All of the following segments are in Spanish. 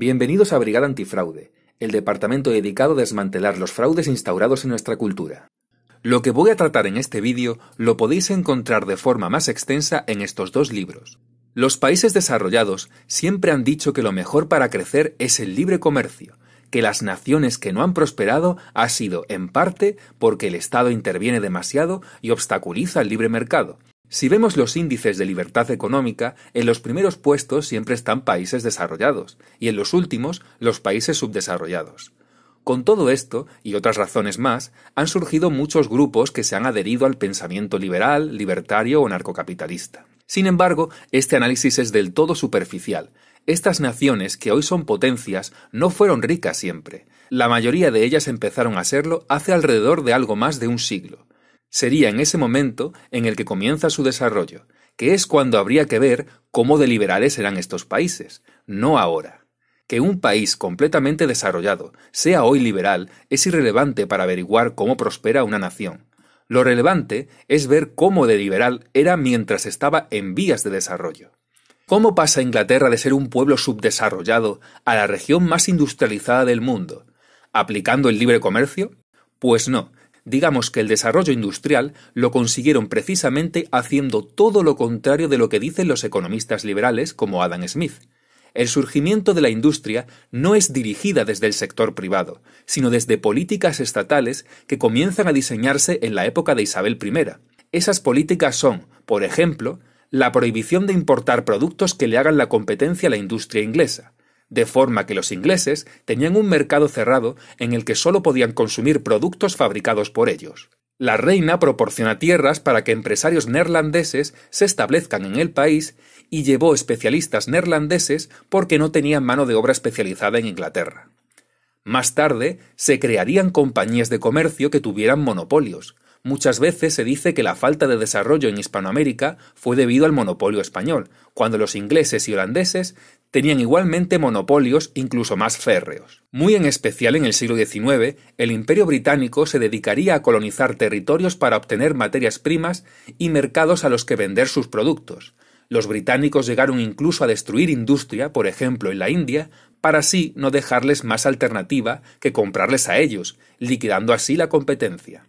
Bienvenidos a Brigada Antifraude, el departamento dedicado a desmantelar los fraudes instaurados en nuestra cultura. Lo que voy a tratar en este vídeo lo podéis encontrar de forma más extensa en estos dos libros. Los países desarrollados siempre han dicho que lo mejor para crecer es el libre comercio, que las naciones que no han prosperado ha sido en parte porque el Estado interviene demasiado y obstaculiza el libre mercado, si vemos los índices de libertad económica, en los primeros puestos siempre están países desarrollados y en los últimos los países subdesarrollados. Con todo esto, y otras razones más, han surgido muchos grupos que se han adherido al pensamiento liberal, libertario o narcocapitalista. Sin embargo, este análisis es del todo superficial. Estas naciones, que hoy son potencias, no fueron ricas siempre. La mayoría de ellas empezaron a serlo hace alrededor de algo más de un siglo sería en ese momento en el que comienza su desarrollo, que es cuando habría que ver cómo de liberales eran estos países, no ahora. Que un país completamente desarrollado sea hoy liberal es irrelevante para averiguar cómo prospera una nación. Lo relevante es ver cómo de liberal era mientras estaba en vías de desarrollo. ¿Cómo pasa Inglaterra de ser un pueblo subdesarrollado a la región más industrializada del mundo? ¿Aplicando el libre comercio? Pues no, Digamos que el desarrollo industrial lo consiguieron precisamente haciendo todo lo contrario de lo que dicen los economistas liberales como Adam Smith. El surgimiento de la industria no es dirigida desde el sector privado, sino desde políticas estatales que comienzan a diseñarse en la época de Isabel I. Esas políticas son, por ejemplo, la prohibición de importar productos que le hagan la competencia a la industria inglesa, de forma que los ingleses tenían un mercado cerrado en el que solo podían consumir productos fabricados por ellos. La reina proporciona tierras para que empresarios neerlandeses se establezcan en el país y llevó especialistas neerlandeses porque no tenían mano de obra especializada en Inglaterra. Más tarde se crearían compañías de comercio que tuvieran monopolios. Muchas veces se dice que la falta de desarrollo en Hispanoamérica fue debido al monopolio español, cuando los ingleses y holandeses tenían igualmente monopolios incluso más férreos. Muy en especial en el siglo XIX, el imperio británico se dedicaría a colonizar territorios para obtener materias primas y mercados a los que vender sus productos. Los británicos llegaron incluso a destruir industria, por ejemplo, en la India, para así no dejarles más alternativa que comprarles a ellos, liquidando así la competencia.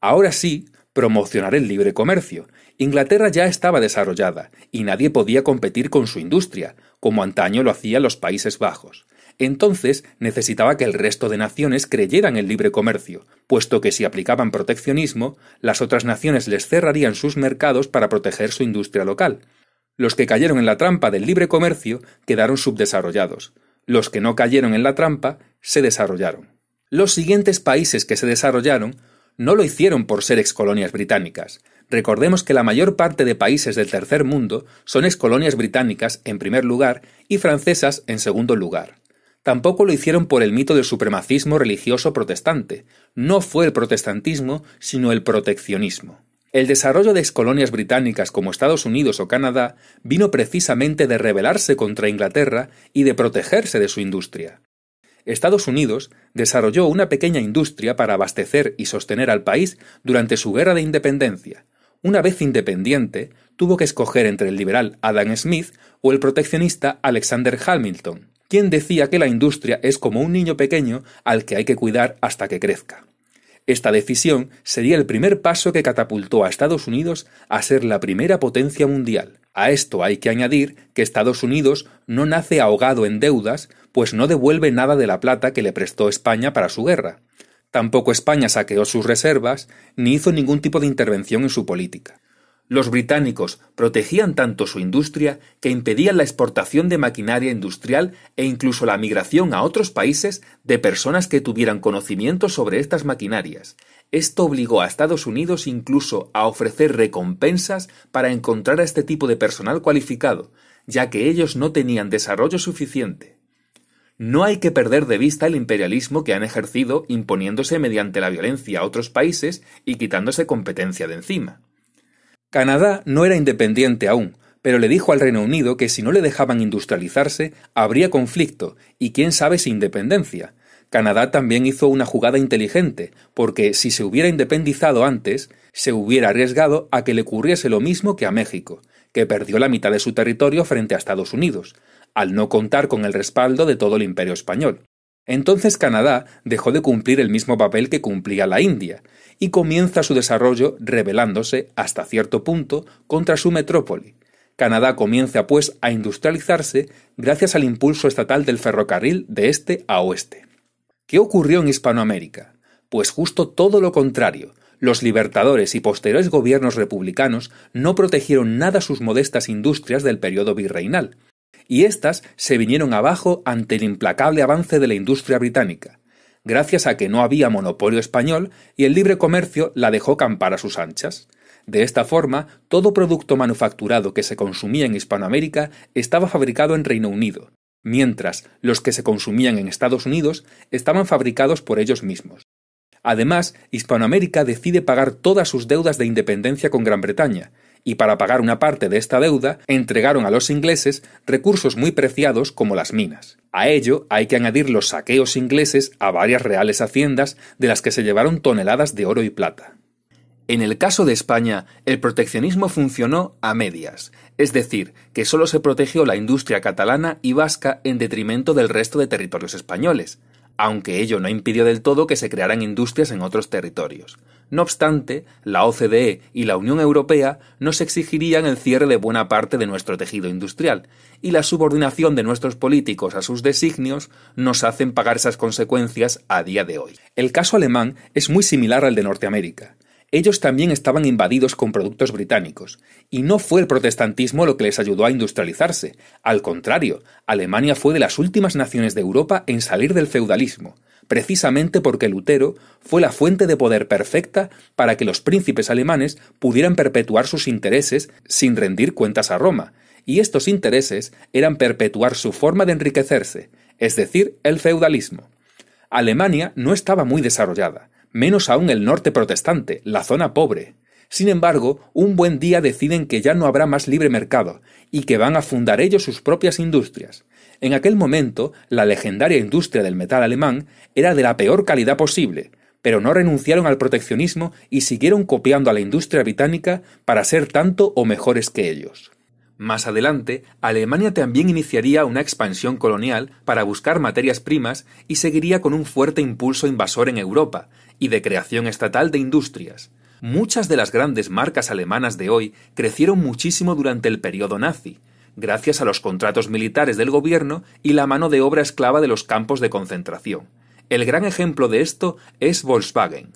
Ahora sí, promocionar el libre comercio. Inglaterra ya estaba desarrollada y nadie podía competir con su industria, como antaño lo hacían los Países Bajos. Entonces necesitaba que el resto de naciones creyeran en libre comercio, puesto que si aplicaban proteccionismo, las otras naciones les cerrarían sus mercados para proteger su industria local. Los que cayeron en la trampa del libre comercio quedaron subdesarrollados. Los que no cayeron en la trampa se desarrollaron. Los siguientes países que se desarrollaron no lo hicieron por ser excolonias británicas. Recordemos que la mayor parte de países del tercer mundo son excolonias británicas en primer lugar y francesas en segundo lugar. Tampoco lo hicieron por el mito del supremacismo religioso protestante. No fue el protestantismo, sino el proteccionismo. El desarrollo de excolonias británicas como Estados Unidos o Canadá vino precisamente de rebelarse contra Inglaterra y de protegerse de su industria. Estados Unidos desarrolló una pequeña industria para abastecer y sostener al país durante su guerra de independencia. Una vez independiente, tuvo que escoger entre el liberal Adam Smith o el proteccionista Alexander Hamilton, quien decía que la industria es como un niño pequeño al que hay que cuidar hasta que crezca. Esta decisión sería el primer paso que catapultó a Estados Unidos a ser la primera potencia mundial, a esto hay que añadir que Estados Unidos no nace ahogado en deudas, pues no devuelve nada de la plata que le prestó España para su guerra. Tampoco España saqueó sus reservas, ni hizo ningún tipo de intervención en su política. Los británicos protegían tanto su industria que impedían la exportación de maquinaria industrial e incluso la migración a otros países de personas que tuvieran conocimiento sobre estas maquinarias, esto obligó a Estados Unidos incluso a ofrecer recompensas para encontrar a este tipo de personal cualificado, ya que ellos no tenían desarrollo suficiente. No hay que perder de vista el imperialismo que han ejercido imponiéndose mediante la violencia a otros países y quitándose competencia de encima. Canadá no era independiente aún, pero le dijo al Reino Unido que si no le dejaban industrializarse, habría conflicto y quién sabe si independencia, Canadá también hizo una jugada inteligente, porque si se hubiera independizado antes, se hubiera arriesgado a que le ocurriese lo mismo que a México, que perdió la mitad de su territorio frente a Estados Unidos, al no contar con el respaldo de todo el imperio español. Entonces Canadá dejó de cumplir el mismo papel que cumplía la India, y comienza su desarrollo rebelándose, hasta cierto punto, contra su metrópoli. Canadá comienza, pues, a industrializarse gracias al impulso estatal del ferrocarril de este a oeste. ¿Qué ocurrió en Hispanoamérica? Pues justo todo lo contrario. Los libertadores y posteriores gobiernos republicanos no protegieron nada sus modestas industrias del periodo virreinal, y éstas se vinieron abajo ante el implacable avance de la industria británica, gracias a que no había monopolio español y el libre comercio la dejó campar a sus anchas. De esta forma, todo producto manufacturado que se consumía en Hispanoamérica estaba fabricado en Reino Unido, mientras los que se consumían en Estados Unidos estaban fabricados por ellos mismos. Además, Hispanoamérica decide pagar todas sus deudas de independencia con Gran Bretaña, y para pagar una parte de esta deuda entregaron a los ingleses recursos muy preciados como las minas. A ello hay que añadir los saqueos ingleses a varias reales haciendas de las que se llevaron toneladas de oro y plata. En el caso de España, el proteccionismo funcionó a medias, es decir, que solo se protegió la industria catalana y vasca en detrimento del resto de territorios españoles, aunque ello no impidió del todo que se crearan industrias en otros territorios. No obstante, la OCDE y la Unión Europea nos exigirían el cierre de buena parte de nuestro tejido industrial, y la subordinación de nuestros políticos a sus designios nos hacen pagar esas consecuencias a día de hoy. El caso alemán es muy similar al de Norteamérica ellos también estaban invadidos con productos británicos, y no fue el protestantismo lo que les ayudó a industrializarse. Al contrario, Alemania fue de las últimas naciones de Europa en salir del feudalismo, precisamente porque Lutero fue la fuente de poder perfecta para que los príncipes alemanes pudieran perpetuar sus intereses sin rendir cuentas a Roma, y estos intereses eran perpetuar su forma de enriquecerse, es decir, el feudalismo. Alemania no estaba muy desarrollada, menos aún el norte protestante, la zona pobre. Sin embargo, un buen día deciden que ya no habrá más libre mercado y que van a fundar ellos sus propias industrias. En aquel momento, la legendaria industria del metal alemán era de la peor calidad posible, pero no renunciaron al proteccionismo y siguieron copiando a la industria británica para ser tanto o mejores que ellos. Más adelante, Alemania también iniciaría una expansión colonial para buscar materias primas y seguiría con un fuerte impulso invasor en Europa, y de creación estatal de industrias. Muchas de las grandes marcas alemanas de hoy crecieron muchísimo durante el periodo nazi, gracias a los contratos militares del gobierno y la mano de obra esclava de los campos de concentración. El gran ejemplo de esto es Volkswagen,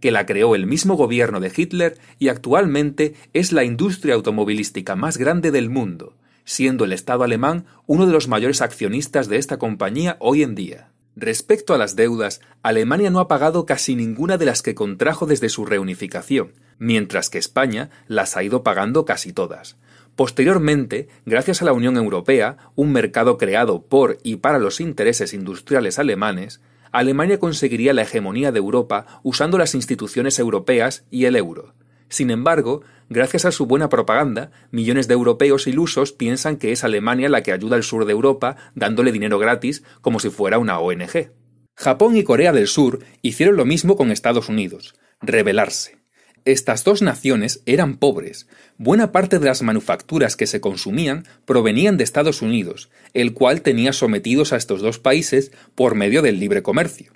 que la creó el mismo gobierno de Hitler y actualmente es la industria automovilística más grande del mundo, siendo el Estado alemán uno de los mayores accionistas de esta compañía hoy en día. Respecto a las deudas, Alemania no ha pagado casi ninguna de las que contrajo desde su reunificación, mientras que España las ha ido pagando casi todas. Posteriormente, gracias a la Unión Europea, un mercado creado por y para los intereses industriales alemanes, Alemania conseguiría la hegemonía de Europa usando las instituciones europeas y el euro. Sin embargo, gracias a su buena propaganda, millones de europeos ilusos piensan que es Alemania la que ayuda al sur de Europa dándole dinero gratis como si fuera una ONG. Japón y Corea del Sur hicieron lo mismo con Estados Unidos, rebelarse. Estas dos naciones eran pobres. Buena parte de las manufacturas que se consumían provenían de Estados Unidos, el cual tenía sometidos a estos dos países por medio del libre comercio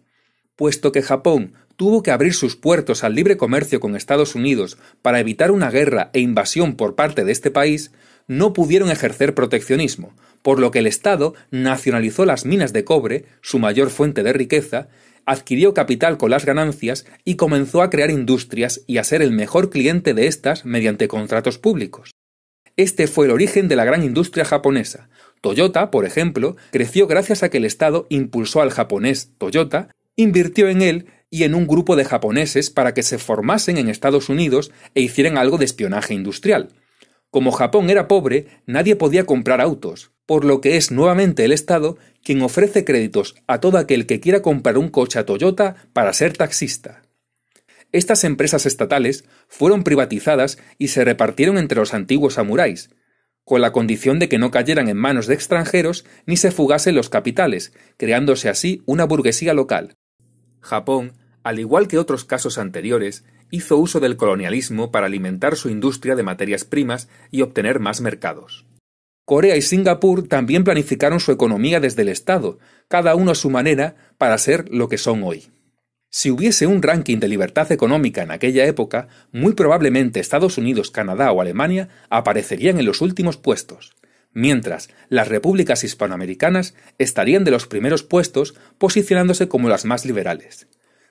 puesto que Japón tuvo que abrir sus puertos al libre comercio con Estados Unidos para evitar una guerra e invasión por parte de este país, no pudieron ejercer proteccionismo, por lo que el Estado nacionalizó las minas de cobre, su mayor fuente de riqueza, adquirió capital con las ganancias y comenzó a crear industrias y a ser el mejor cliente de estas mediante contratos públicos. Este fue el origen de la gran industria japonesa. Toyota, por ejemplo, creció gracias a que el Estado impulsó al japonés Toyota invirtió en él y en un grupo de japoneses para que se formasen en Estados Unidos e hicieran algo de espionaje industrial. Como Japón era pobre, nadie podía comprar autos, por lo que es nuevamente el Estado quien ofrece créditos a todo aquel que quiera comprar un coche a Toyota para ser taxista. Estas empresas estatales fueron privatizadas y se repartieron entre los antiguos samuráis, con la condición de que no cayeran en manos de extranjeros ni se fugasen los capitales, creándose así una burguesía local. Japón, al igual que otros casos anteriores, hizo uso del colonialismo para alimentar su industria de materias primas y obtener más mercados. Corea y Singapur también planificaron su economía desde el Estado, cada uno a su manera, para ser lo que son hoy. Si hubiese un ranking de libertad económica en aquella época, muy probablemente Estados Unidos, Canadá o Alemania aparecerían en los últimos puestos mientras las repúblicas hispanoamericanas estarían de los primeros puestos posicionándose como las más liberales.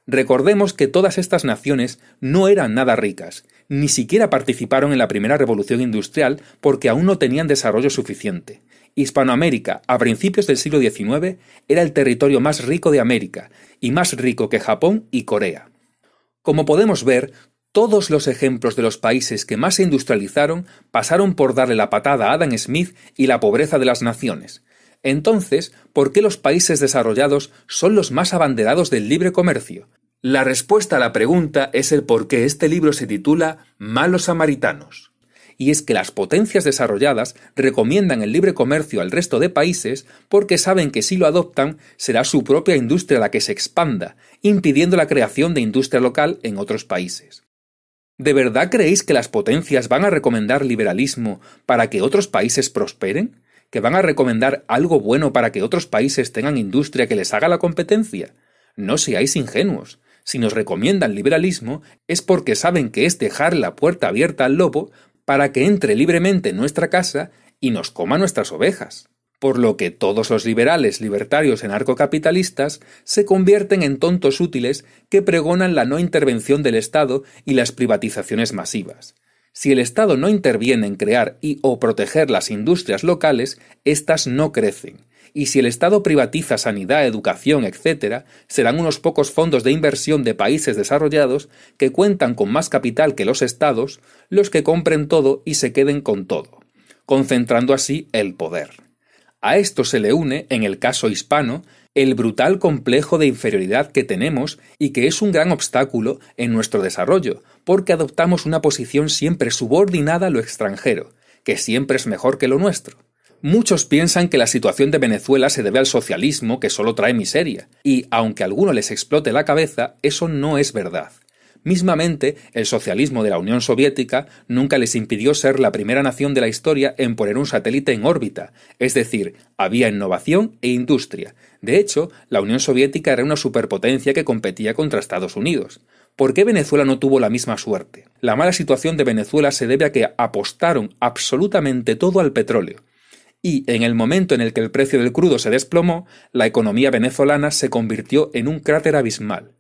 Recordemos que todas estas naciones no eran nada ricas, ni siquiera participaron en la primera revolución industrial porque aún no tenían desarrollo suficiente. Hispanoamérica, a principios del siglo XIX, era el territorio más rico de América, y más rico que Japón y Corea. Como podemos ver, todos los ejemplos de los países que más se industrializaron pasaron por darle la patada a Adam Smith y la pobreza de las naciones. Entonces, ¿por qué los países desarrollados son los más abanderados del libre comercio? La respuesta a la pregunta es el por qué este libro se titula Malos Samaritanos. Y es que las potencias desarrolladas recomiendan el libre comercio al resto de países porque saben que si lo adoptan será su propia industria la que se expanda, impidiendo la creación de industria local en otros países. ¿De verdad creéis que las potencias van a recomendar liberalismo para que otros países prosperen? ¿Que van a recomendar algo bueno para que otros países tengan industria que les haga la competencia? No seáis ingenuos. Si nos recomiendan liberalismo es porque saben que es dejar la puerta abierta al lobo para que entre libremente en nuestra casa y nos coma nuestras ovejas por lo que todos los liberales, libertarios, narcocapitalistas se convierten en tontos útiles que pregonan la no intervención del Estado y las privatizaciones masivas. Si el Estado no interviene en crear y o proteger las industrias locales, éstas no crecen. Y si el Estado privatiza sanidad, educación, etc., serán unos pocos fondos de inversión de países desarrollados que cuentan con más capital que los Estados los que compren todo y se queden con todo, concentrando así el poder. A esto se le une, en el caso hispano, el brutal complejo de inferioridad que tenemos y que es un gran obstáculo en nuestro desarrollo, porque adoptamos una posición siempre subordinada a lo extranjero, que siempre es mejor que lo nuestro. Muchos piensan que la situación de Venezuela se debe al socialismo que solo trae miseria, y aunque a alguno les explote la cabeza, eso no es verdad. Mismamente, el socialismo de la Unión Soviética nunca les impidió ser la primera nación de la historia en poner un satélite en órbita, es decir, había innovación e industria. De hecho, la Unión Soviética era una superpotencia que competía contra Estados Unidos. ¿Por qué Venezuela no tuvo la misma suerte? La mala situación de Venezuela se debe a que apostaron absolutamente todo al petróleo y en el momento en el que el precio del crudo se desplomó, la economía venezolana se convirtió en un cráter abismal.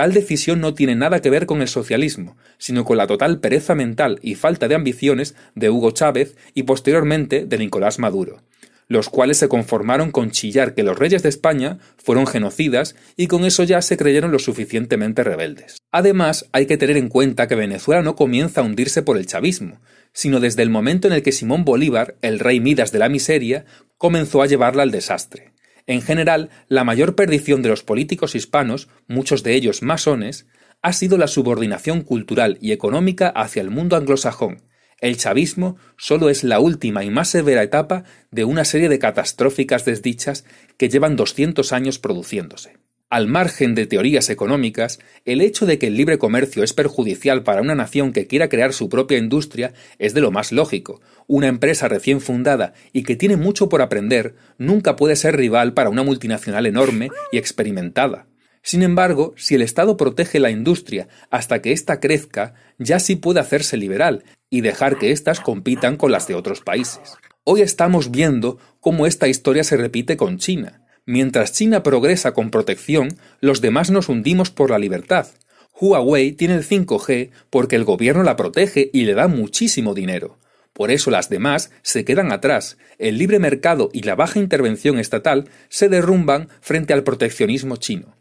Tal decisión no tiene nada que ver con el socialismo, sino con la total pereza mental y falta de ambiciones de Hugo Chávez y posteriormente de Nicolás Maduro, los cuales se conformaron con chillar que los reyes de España fueron genocidas y con eso ya se creyeron lo suficientemente rebeldes. Además, hay que tener en cuenta que Venezuela no comienza a hundirse por el chavismo, sino desde el momento en el que Simón Bolívar, el rey Midas de la miseria, comenzó a llevarla al desastre. En general, la mayor perdición de los políticos hispanos, muchos de ellos masones, ha sido la subordinación cultural y económica hacia el mundo anglosajón. El chavismo solo es la última y más severa etapa de una serie de catastróficas desdichas que llevan 200 años produciéndose. Al margen de teorías económicas, el hecho de que el libre comercio es perjudicial para una nación que quiera crear su propia industria es de lo más lógico. Una empresa recién fundada y que tiene mucho por aprender nunca puede ser rival para una multinacional enorme y experimentada. Sin embargo, si el Estado protege la industria hasta que ésta crezca, ya sí puede hacerse liberal y dejar que éstas compitan con las de otros países. Hoy estamos viendo cómo esta historia se repite con China. Mientras China progresa con protección, los demás nos hundimos por la libertad. Huawei tiene el 5G porque el gobierno la protege y le da muchísimo dinero. Por eso las demás se quedan atrás. El libre mercado y la baja intervención estatal se derrumban frente al proteccionismo chino.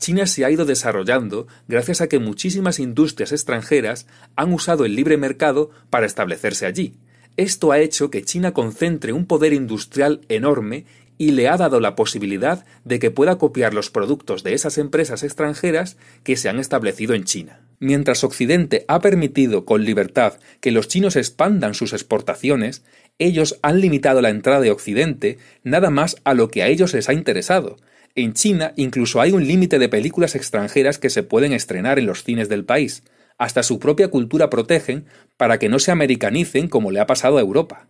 China se ha ido desarrollando gracias a que muchísimas industrias extranjeras han usado el libre mercado para establecerse allí. Esto ha hecho que China concentre un poder industrial enorme y le ha dado la posibilidad de que pueda copiar los productos de esas empresas extranjeras que se han establecido en China. Mientras Occidente ha permitido con libertad que los chinos expandan sus exportaciones, ellos han limitado la entrada de Occidente nada más a lo que a ellos les ha interesado. En China incluso hay un límite de películas extranjeras que se pueden estrenar en los cines del país. Hasta su propia cultura protegen para que no se americanicen como le ha pasado a Europa.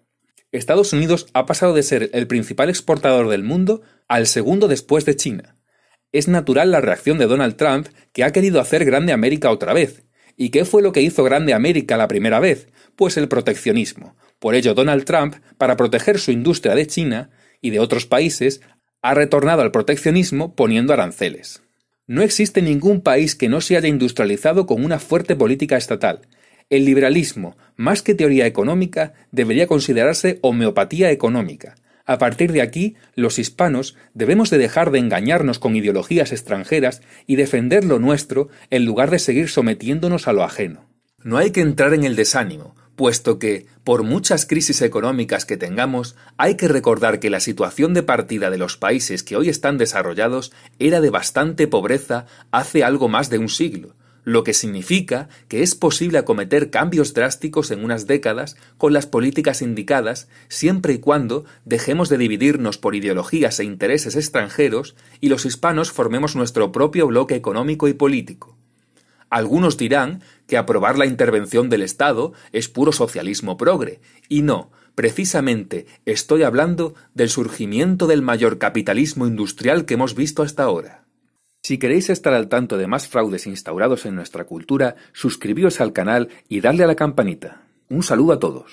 Estados Unidos ha pasado de ser el principal exportador del mundo al segundo después de China. Es natural la reacción de Donald Trump, que ha querido hacer grande América otra vez. ¿Y qué fue lo que hizo grande América la primera vez? Pues el proteccionismo. Por ello, Donald Trump, para proteger su industria de China y de otros países, ha retornado al proteccionismo poniendo aranceles. No existe ningún país que no se haya industrializado con una fuerte política estatal, el liberalismo, más que teoría económica, debería considerarse homeopatía económica. A partir de aquí, los hispanos debemos de dejar de engañarnos con ideologías extranjeras y defender lo nuestro en lugar de seguir sometiéndonos a lo ajeno. No hay que entrar en el desánimo, puesto que, por muchas crisis económicas que tengamos, hay que recordar que la situación de partida de los países que hoy están desarrollados era de bastante pobreza hace algo más de un siglo, lo que significa que es posible acometer cambios drásticos en unas décadas con las políticas indicadas siempre y cuando dejemos de dividirnos por ideologías e intereses extranjeros y los hispanos formemos nuestro propio bloque económico y político. Algunos dirán que aprobar la intervención del Estado es puro socialismo progre, y no, precisamente estoy hablando del surgimiento del mayor capitalismo industrial que hemos visto hasta ahora. Si queréis estar al tanto de más fraudes instaurados en nuestra cultura, suscribíos al canal y dadle a la campanita. Un saludo a todos.